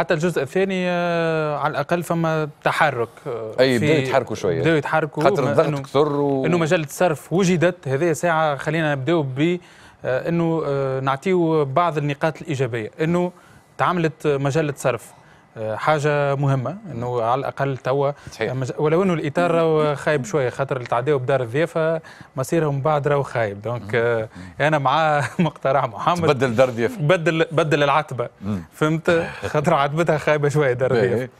حتى الجزء الثاني آه، على الاقل فما تحرك آه، اي بداوا يتحركوا شويه بداوا يتحركوا خاطر الضغط كثر و... انه مجله الصرف وجدت هذه ساعه خلينا نبداو ب آه، انه نعطيو بعض النقاط الايجابيه انه تعاملت مجله صرف حاجه مهمه انه على الاقل توا ولو انه الاطار راهو خايب شويه خاطر التعداو بدار الضيافه مصيرهم بعد راهو خايب دونك آه، انا مع مقترح محمد بدل دار الضيافه بدل بدل العتبه فهمت خاطر عتبتها خايبه شويه دار إيه. الضيافه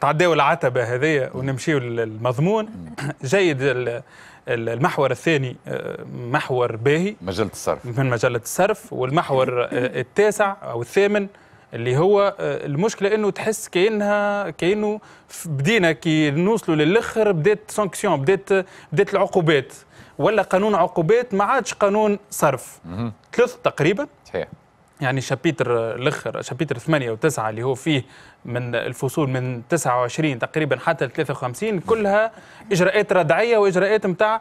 تعداو العتبه هذيا ونمشيو للمضمون جيد المحور الثاني آه، محور باهي مجله الصرف من مجله الصرف والمحور آه، التاسع او الثامن اللي هو آه، المشكله انه تحس كانها كانه بدينا كي نوصلوا للاخر بدات سانكسيون بدات بدات العقوبات ولا قانون عقوبات ما عادش قانون صرف ثلاث تقريبا صحيح يعني شابيتر الاخر شابيتر 8 و9 اللي هو فيه من الفصول من 29 تقريبا حتى 53 كلها اجراءات ردعيه واجراءات نتاع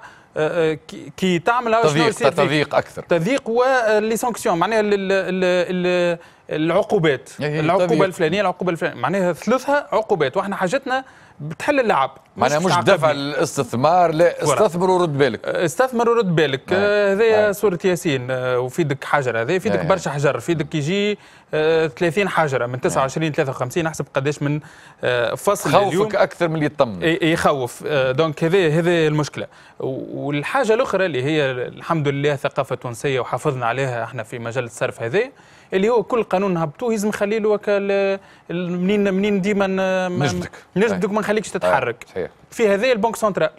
كي تعمل تضييق تضييق اكثر تضييق ولي آه، سانكسيون معناها العقوبات العقوبه الفلانيه العقوبه الفلانيه معناها ثلثها عقوبات واحنا حاجتنا بتحل اللعب معناها مش, مش دفع الاستثمار لا استثمر ورد بالك استثمر ورد بالك آه، آه، هذايا سوره ياسين وفيدك حجر هذا يفيدك برشا حجر فيدك يجي 30 حجره من 29 53 حسب قداش من آه، فصل خوفك اليوم اكثر من اللي يطمن يخوف آه، دونك هذا هذا المشكله والحاجه الاخرى اللي هي الحمد لله ثقافه تونسيه وحافظنا عليها احنا في مجال الصرف هذا اللي هو كل قانون هبطوه لازم نخلي له منين منين ديما نجبدك نجبدك ما نخليكش تتحرك في هذا البنك سنترال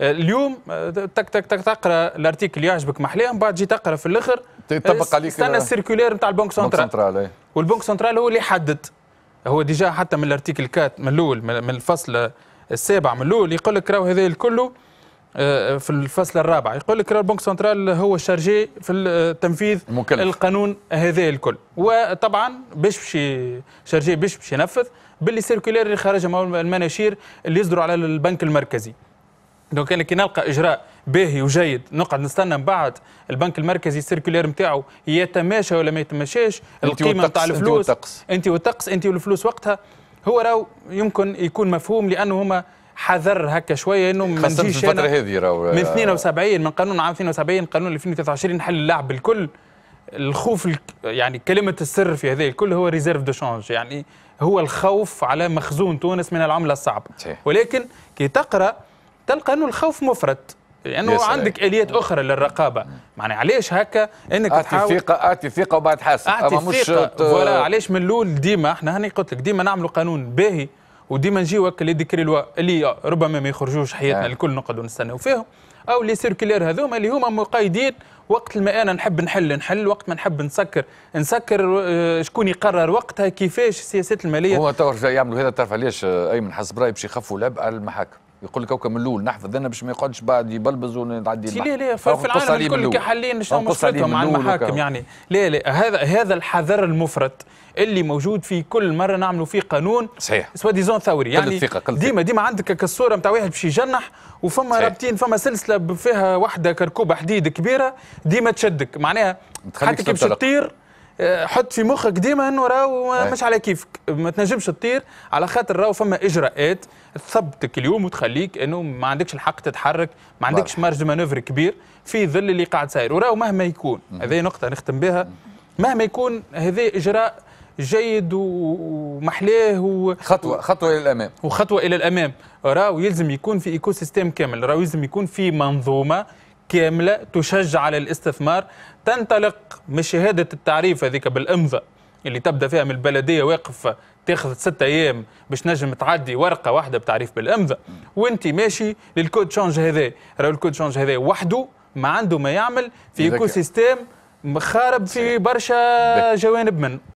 آه، اليوم آه، تك تك تك تقرا الارتيكل يعجبك محلاه من بعد تجي تقرا في الاخر تطبق آه، عليك استنى السيركولير نتاع البنك سنترال إيه. والبنك سنترال هو اللي يحدد هو ديجا حتى من الارتيكل كات من الاول من الفصل السابع من الاول يقول لك راهو هذا الكل في الفصل الرابع يقول لك البنك سنترال هو شارجي في تنفيذ القانون هذا الكل وطبعا باش باش شارجي باش باش ينفذ باللي سيركولير اللي خرجها المناشير اللي يصدروا على البنك المركزي دونك انا كي نلقى اجراء باهي وجيد نقعد نستنى من بعد البنك المركزي السيركولير نتاعو يتماشى ولا ما يتماشاش القيمه نتاع الفلوس انت والطقس انت والفلوس وقتها هو راو يمكن يكون مفهوم لانه هما حذر هكا شويه انه من الفتره هذه من 72 من قانون عام 72 قانون 2023 حل اللعب بالكل الخوف يعني كلمه السر في هذا الكل هو ريزيرف دو شانج يعني هو الخوف على مخزون تونس من العمله الصعبه ولكن كي تقرا تلقى انه الخوف مفرد لانه يعني عندك اليات اخرى للرقابه معناها علاش هكا انك اعطي ثقه اعطي ثقه وبعد حاسب اعطي اما مش ولا علاش من الاول ديما احنا هاني قلت لك ديما نعملوا قانون باهي وديما نجيو هكا لي ديكري لوا اللي ربما ما يخرجوش حياتنا آه. الكل نقعدوا نستناو فيهم او لي سيركيلير هذوما اللي هما مقيدين وقت ما انا نحب نحل نحل وقت ما نحب نسكر نسكر آه، شكون يقرر وقتها كيفاش السياسات الماليه هو تو يعملوا هذا تعرف علاش آه، ايمن حسب رايي باش يخفوا لعب على المحاكم يقول لك اوكي من الاول نحفظ ذنب باش ما يقعدش بعد يبلبز ونعدي لا لا في العالم الكل حاليا شنو مشكلتهم مع المحاكم يعني لا لا هذا هذا الحذر المفرط اللي موجود في كل مره نعملوا فيه قانون صحيح سوا ديزون ثوري يعني ديما ديما عندك الصوره نتاع واحد باش يجنح وفما رابطين فما سلسله فيها واحده كركوبه حديد كبيره ديما تشدك معناها حتى كي باش تطير آه، حط في مخك ديما انه راهو مش على كيفك ما تنجمش تطير على خاطر راهو فما اجراءات تثبتك اليوم وتخليك انه ما عندكش الحق تتحرك ما عندكش مارج مانوفر كبير في ظل اللي قاعد صاير وراهو مهما يكون هذه نقطه نختم بها مهما يكون هذا اجراء جيد ومحلاه و... خطوه خطوه الى الامام وخطوه الى الامام راهو يلزم يكون في ايكو سيستيم كامل راهو يلزم يكون في منظومه كاملة تشجع على الاستثمار تنطلق من شهادة التعريف هذيك بالإمضاء اللي تبدا فيها من البلديه واقف تاخذ ستة ايام باش نجم تعدي ورقه واحده بتعريف بالامضاء وانت ماشي للكود شونج هذا راهو الكود شونج هذا وحده ما عنده ما يعمل في ايكو سيستيم خارب في برشا جوانب منه